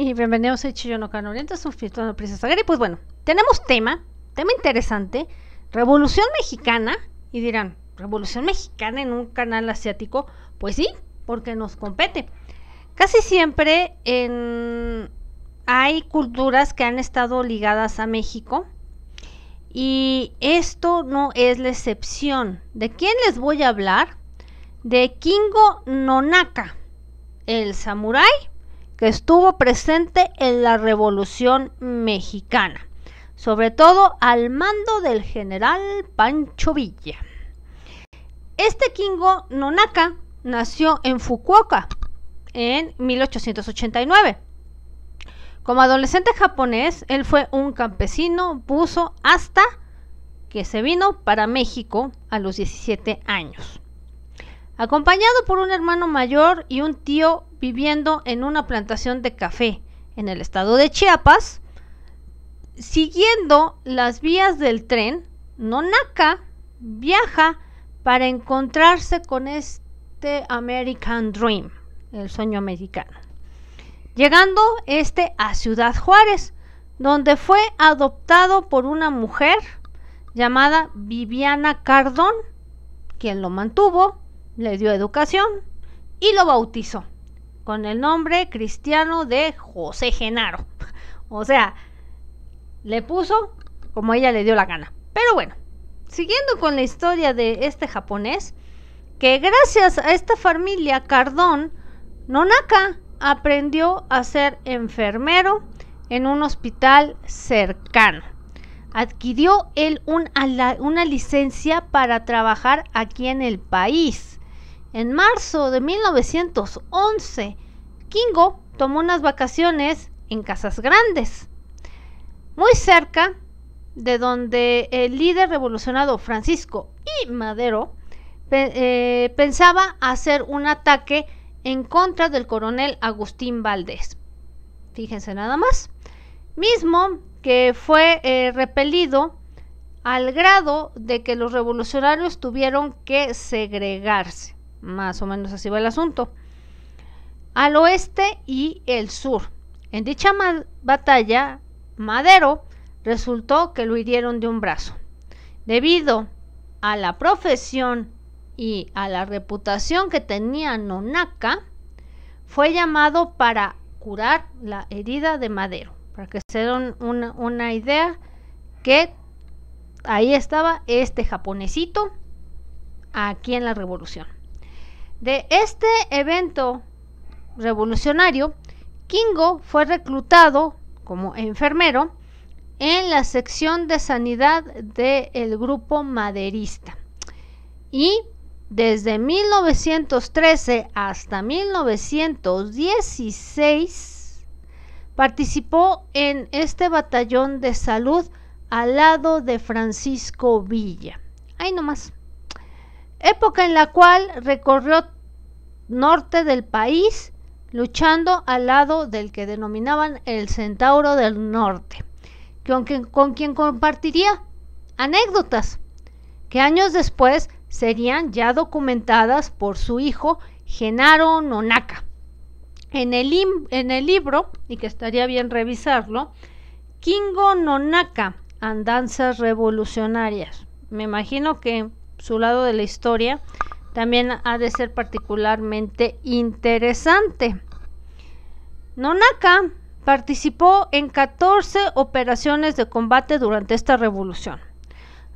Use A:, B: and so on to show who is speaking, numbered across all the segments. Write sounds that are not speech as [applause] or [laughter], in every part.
A: y bienvenidos a chileno Oriente, es un filtro de Princesa y Pues bueno, tenemos tema, tema interesante, Revolución Mexicana. Y dirán, ¿Revolución Mexicana en un canal asiático? Pues sí, porque nos compete. Casi siempre en... hay culturas que han estado ligadas a México. Y esto no es la excepción. ¿De quién les voy a hablar? De Kingo Nonaka, el samurái que estuvo presente en la Revolución Mexicana, sobre todo al mando del general Pancho Villa. Este Kingo Nonaka nació en Fukuoka en 1889. Como adolescente japonés, él fue un campesino puso hasta que se vino para México a los 17 años acompañado por un hermano mayor y un tío viviendo en una plantación de café en el estado de Chiapas, siguiendo las vías del tren, Nonaka viaja para encontrarse con este American Dream, el sueño americano. Llegando este a Ciudad Juárez, donde fue adoptado por una mujer llamada Viviana Cardón, quien lo mantuvo le dio educación y lo bautizó con el nombre cristiano de José Genaro. [laughs] O sea, le puso como ella le dio la gana. Pero bueno, siguiendo con la historia de este japonés, que gracias a esta familia Cardón, Nonaka aprendió a ser enfermero en un hospital cercano. Adquirió él una licencia para trabajar aquí en el país en marzo de 1911, Kingo tomó unas vacaciones en Casas Grandes, muy cerca de donde el líder revolucionario Francisco y Madero eh, pensaba hacer un ataque en contra del coronel Agustín Valdés. Fíjense nada más. Mismo que fue eh, repelido al grado de que los revolucionarios tuvieron que segregarse. Más o menos así va el asunto. Al oeste y el sur. En dicha batalla, Madero resultó que lo hirieron de un brazo. Debido a la profesión y a la reputación que tenía Nonaka, fue llamado para curar la herida de Madero. Para que se den una, una idea que ahí estaba este japonesito aquí en la revolución. De este evento revolucionario, Kingo fue reclutado como enfermero en la sección de sanidad del grupo maderista. Y desde 1913 hasta 1916 participó en este batallón de salud al lado de Francisco Villa. Ahí nomás época en la cual recorrió norte del país luchando al lado del que denominaban el Centauro del Norte, con quien, con compartiría anécdotas que años después serían ya documentadas por su hijo Genaro Nonaka. En el, en el libro, y que estaría bien revisarlo, Kingo Nonaka, Andanzas Revolucionarias. Me imagino que su lado de la historia, también ha de ser particularmente interesante. Nonaka participó en 14 operaciones de combate durante esta revolución,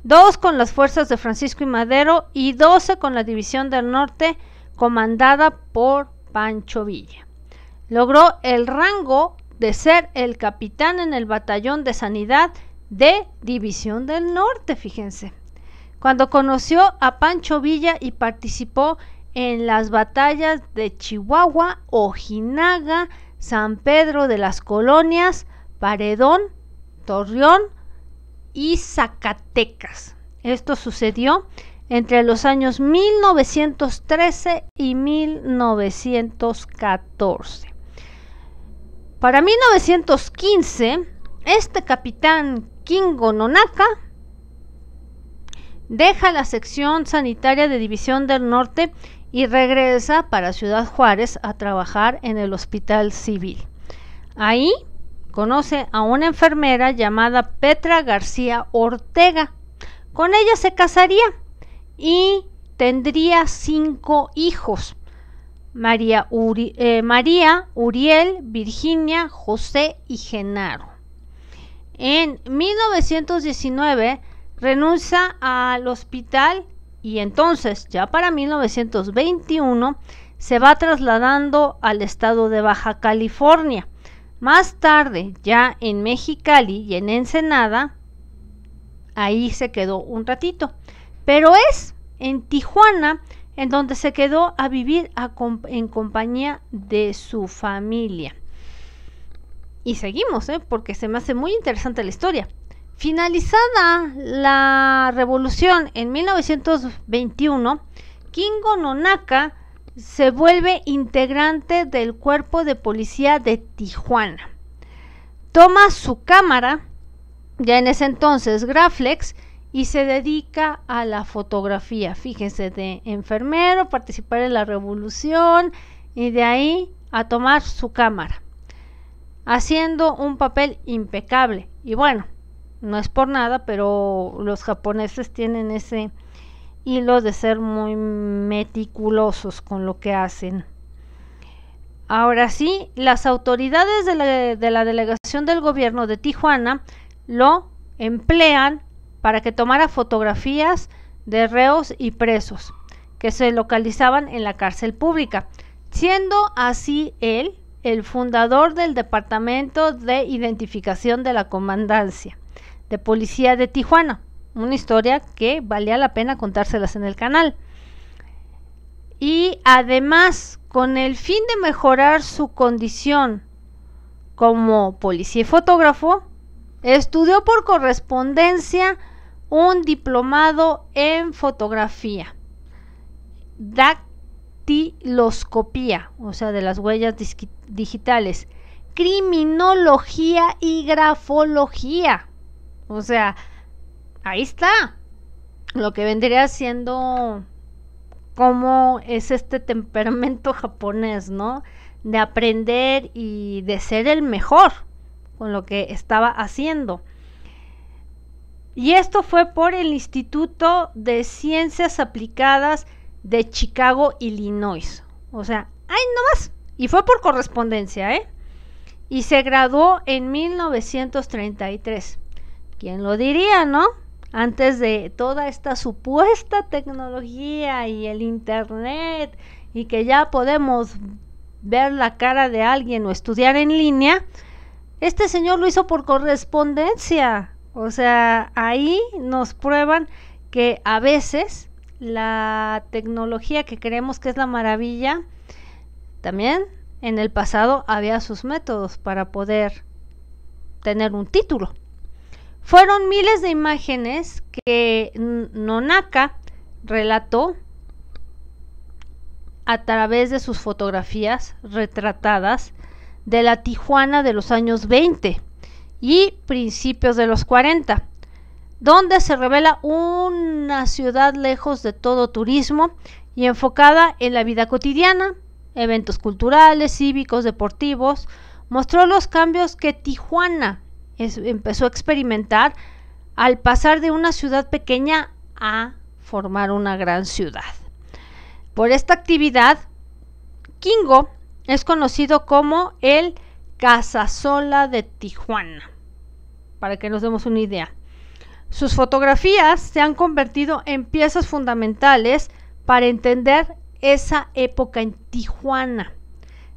A: dos con las fuerzas de Francisco y Madero y 12 con la División del Norte comandada por Pancho Villa. Logró el rango de ser el capitán en el batallón de sanidad de División del Norte, fíjense cuando conoció a Pancho Villa y participó en las batallas de Chihuahua, Ojinaga, San Pedro de las Colonias, Paredón, Torreón y Zacatecas. Esto sucedió entre los años 1913 y 1914. Para 1915, este capitán Kingo Nonaka deja la sección sanitaria de División del Norte y regresa para Ciudad Juárez a trabajar en el Hospital Civil. Ahí conoce a una enfermera llamada Petra García Ortega. Con ella se casaría y tendría cinco hijos. María, eh, María, Uriel, Virginia, José y Genaro. En 1919 renuncia al hospital y entonces ya para 1921 se va trasladando al estado de Baja California. Más tarde, ya en Mexicali y en Ensenada, ahí se quedó un ratito. Pero es en Tijuana en donde se quedó a vivir en compañía de su familia. Y seguimos, ¿eh? porque se me hace muy interesante la historia. Finalizada la revolución en 1921, Kingo Nonaka se vuelve integrante del cuerpo de policía de Tijuana. Toma su cámara, ya en ese entonces Graflex, y se dedica a la fotografía. Fíjense, de enfermero, participar en la revolución y de ahí a tomar su cámara, haciendo un papel impecable. Y bueno, no es por nada, pero los japoneses tienen ese hilo de ser muy meticulosos con lo que hacen. Ahora sí, las autoridades de la, delegación del gobierno de Tijuana lo emplean para que tomara fotografías de reos y presos que se localizaban en la cárcel pública, siendo así él el fundador del Departamento de Identificación de la Comandancia de policía de Tijuana. Una historia que valía la pena contárselas en el canal. Y además, con el fin de mejorar su condición como policía y fotógrafo, estudió por correspondencia un diplomado en fotografía, dactiloscopía, o sea, de las huellas digitales, criminología y grafología. O sea, ahí está. Lo que vendría siendo cómo es este temperamento [laughs] japonés, ¿no? De aprender y de ser el mejor con lo que estaba haciendo. Y esto fue por el Instituto de Ciencias Aplicadas de Chicago, Illinois. O sea, ¡ay, nomás! Y fue por correspondencia, ¿eh? Y se graduó en 1933. ¿Quién lo diría, no? Antes de toda esta supuesta tecnología y el Internet y que ya podemos ver la cara de alguien o estudiar en línea, este señor lo hizo por correspondencia. O sea, ahí nos prueban que a veces la tecnología que creemos que es la maravilla, también en el pasado había sus métodos para poder tener un título. Fueron miles de imágenes que Nonaka relató a través de sus fotografías retratadas de la Tijuana de los años 20 y principios de los 40, donde se revela una ciudad lejos de todo turismo y enfocada en la vida cotidiana, eventos culturales, cívicos, deportivos, mostró los cambios que Tijuana empezó a experimentar al pasar de una ciudad pequeña a formar una gran ciudad. Por esta actividad, Kingo es conocido como el Casasola de Tijuana, para que nos demos una idea. Sus fotografías se han convertido en piezas fundamentales para entender esa época en Tijuana,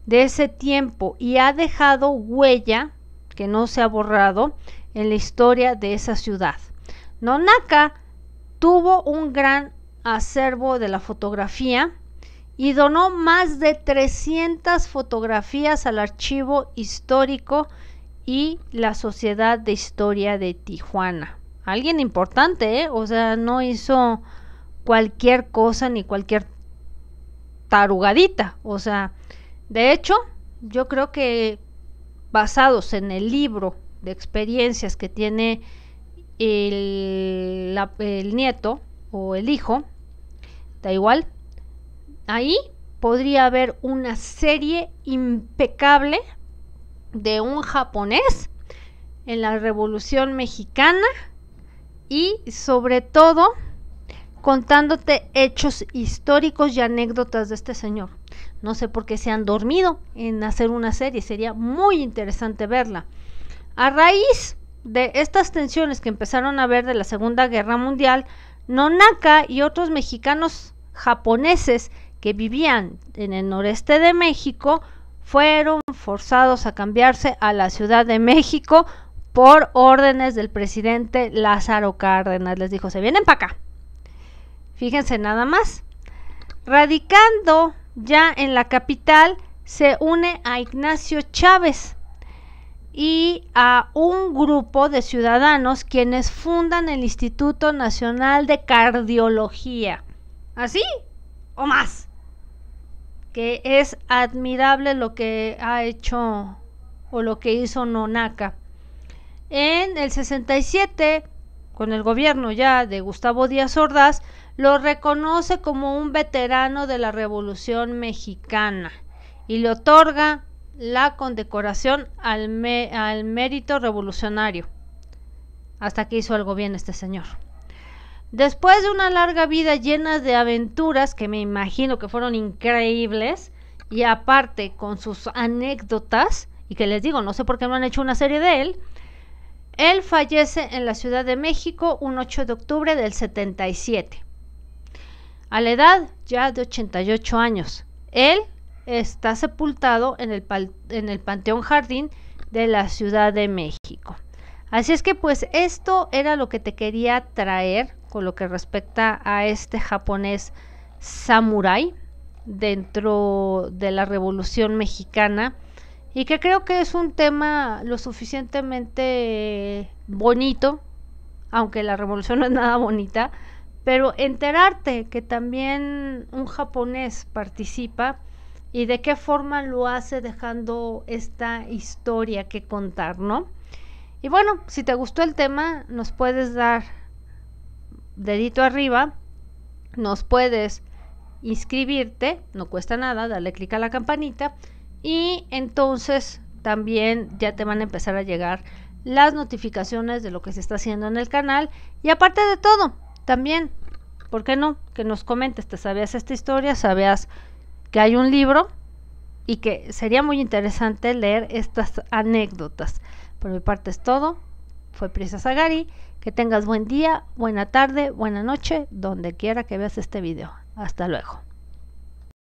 A: de ese tiempo, y ha dejado huella que no se ha borrado en la historia de esa ciudad. Nonaka tuvo un gran acervo de la fotografía y donó más de 300 fotografías al Archivo Histórico y la Sociedad de Historia de Tijuana. Alguien importante, ¿eh? o sea, no hizo cualquier cosa ni cualquier tarugadita. O sea, de hecho, yo creo que basados en el libro de experiencias que tiene el, nieto o el hijo, da igual, ahí podría haber una serie impecable de un japonés en la Revolución Mexicana y sobre todo contándote hechos históricos y anécdotas de este señor. No sé por qué se han dormido en hacer una serie, sería muy interesante verla. A raíz de estas tensiones que empezaron a ver de la Segunda Guerra Mundial, Nonaka y otros mexicanos japoneses que vivían en el noreste de México fueron forzados a cambiarse a la Ciudad de México por órdenes del presidente Lázaro Cárdenas. Les dijo, se vienen para acá. Fíjense nada más. Radicando ya en la capital se une a Ignacio Chávez y a un grupo de ciudadanos quienes fundan el Instituto Nacional de Cardiología. ¿Así o más? Que es admirable lo que ha hecho o lo que hizo Nonaka. En el 67, con el gobierno ya de Gustavo Díaz Ordaz, lo reconoce como un veterano de la Revolución Mexicana y le otorga la condecoración al, mérito revolucionario. Hasta que hizo algo bien este señor. Después de una larga vida llena de aventuras que me imagino que fueron increíbles y aparte con sus anécdotas, y que les digo, no sé por qué no han hecho una serie de él, él fallece en la Ciudad de México un 8 de octubre del 77 a la edad ya de 88 años. Él está sepultado en el, en el Panteón Jardín de la Ciudad de México. Así es que pues esto era lo que te quería traer con lo que respecta a este japonés samurái dentro de la Revolución Mexicana y que creo que es un tema lo suficientemente bonito, aunque la revolución no es nada bonita, pero enterarte que también un japonés participa y de qué forma lo hace dejando esta historia que contar, ¿no? Y bueno, si te gustó el tema, nos puedes dar dedito arriba, nos puedes inscribirte, no cuesta nada, dale clic a la campanita y entonces también ya te van a empezar a llegar las notificaciones de lo que se está haciendo en el canal y aparte de todo, también, ¿por qué no? Que nos comentes, ¿te sabías esta historia? ¿Sabías que hay un libro? Y que sería muy interesante leer estas anécdotas. Por mi parte es todo. Fue Prisa Sagari. Que tengas buen día, buena tarde, buena noche, donde quiera que veas este video. Hasta luego.